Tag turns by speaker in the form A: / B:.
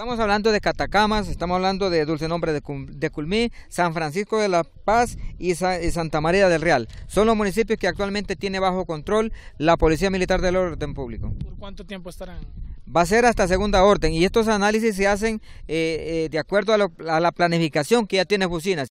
A: Estamos hablando de Catacamas, estamos hablando de Dulce Nombre de, Culmí, San Francisco de la Paz y, Santa María del Real. Son los municipios que actualmente tiene bajo control la Policía Militar del Orden Público. ¿Por
B: cuánto tiempo estarán?
A: Va a ser hasta segunda orden y estos análisis se hacen eh, eh, de acuerdo a, a, la planificación que ya tiene Bucinas.